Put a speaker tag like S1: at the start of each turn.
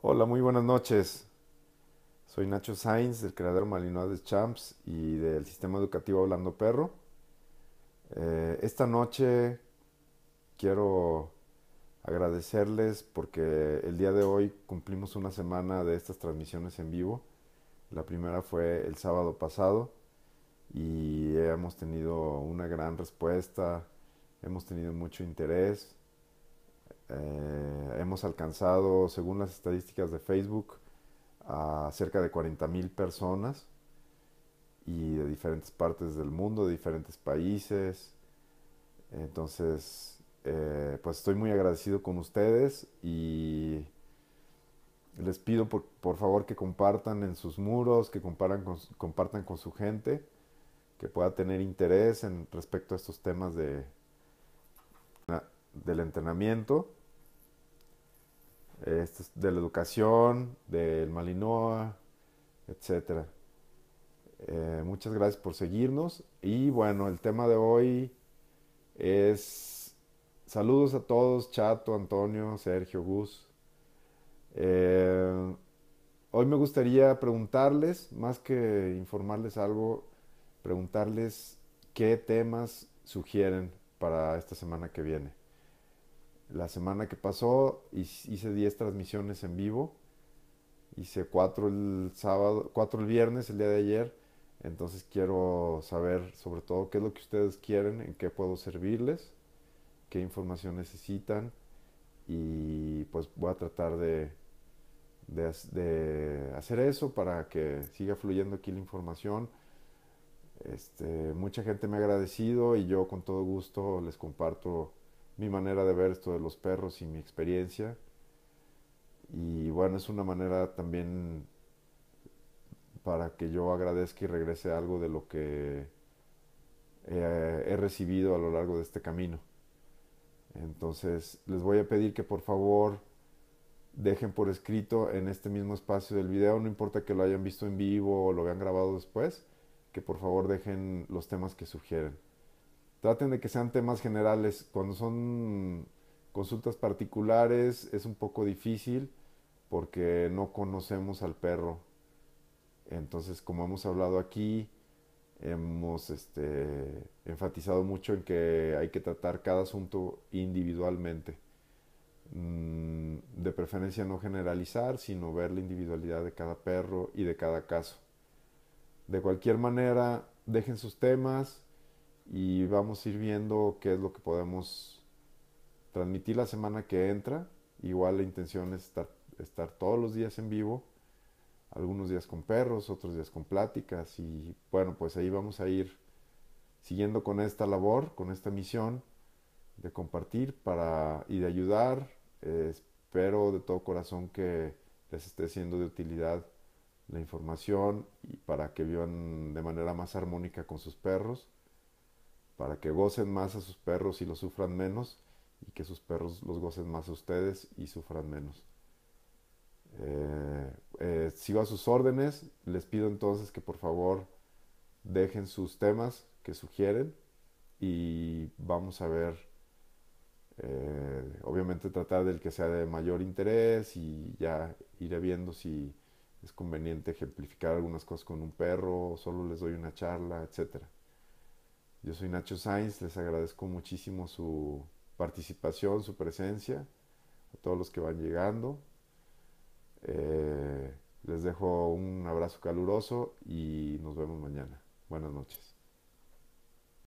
S1: Hola, muy buenas noches. Soy Nacho Sainz, del creador Malinois de Champs y del sistema educativo Hablando Perro. Eh, esta noche quiero agradecerles porque el día de hoy cumplimos una semana de estas transmisiones en vivo. La primera fue el sábado pasado y hemos tenido una gran respuesta, hemos tenido mucho interés, eh, hemos alcanzado, según las estadísticas de Facebook, a cerca de 40.000 personas y de diferentes partes del mundo, de diferentes países. Entonces, eh, pues estoy muy agradecido con ustedes y les pido por, favor que compartan en sus muros, que compartan con su gente, que pueda tener interés en respecto a estos temas de, del entrenamiento. Este, de la educación, del Malinoa, etc. Eh, muchas gracias por seguirnos. Y bueno, el tema de hoy es saludos a todos, Chato, Antonio, Sergio, Gus. Eh, hoy me gustaría preguntarles, más que informarles algo, preguntarles qué temas sugieren para esta semana que viene. La semana que pasó hice 10 transmisiones en vivo, hice 4 el sábado, el viernes, el día de ayer. Entonces quiero saber sobre todo qué es lo que ustedes quieren, en qué puedo servirles, qué información necesitan y pues voy a tratar de, de, hacer eso para que siga fluyendo aquí la información. Este, mucha gente me ha agradecido y yo con todo gusto les comparto mi manera de ver esto de los perros y mi experiencia. Y bueno, es una manera también para que yo agradezca y regrese algo de lo que he recibido a lo largo de este camino. Entonces, les voy a pedir que por favor dejen por escrito en este mismo espacio del video, no importa que lo hayan visto en vivo o lo hayan grabado después, que por favor dejen los temas que sugieren. Traten de que sean temas generales. Cuando son consultas particulares es un poco difícil porque no conocemos al perro. Entonces, como hemos hablado aquí, hemos este, enfatizado mucho en que hay que tratar cada asunto individualmente. Mm, de preferencia no generalizar, sino ver la individualidad de cada perro y de cada caso. De cualquier manera, dejen sus temas, y vamos a ir viendo qué es lo que podemos transmitir la semana que entra. Igual la intención es estar, todos los días en vivo, algunos días con perros, otros días con pláticas y bueno, pues ahí vamos a ir siguiendo con esta labor, con esta misión de compartir y de ayudar. Eh, espero de todo corazón que les esté siendo de utilidad la información y para que vivan de manera más armónica con sus perros para que gocen más a sus perros y los sufran menos, y que sus perros los gocen más a ustedes y sufran menos. Eh, eh, sigo a sus órdenes, les pido entonces que por favor dejen sus temas que sugieren y vamos a ver, eh, obviamente tratar del que sea de mayor interés y ya iré viendo si es conveniente ejemplificar algunas cosas con un perro, solo les doy una charla, etcétera. Yo soy Nacho Sainz, les agradezco muchísimo su participación, su presencia, a todos los que van llegando. Eh, les dejo un abrazo caluroso y nos vemos mañana. Buenas noches.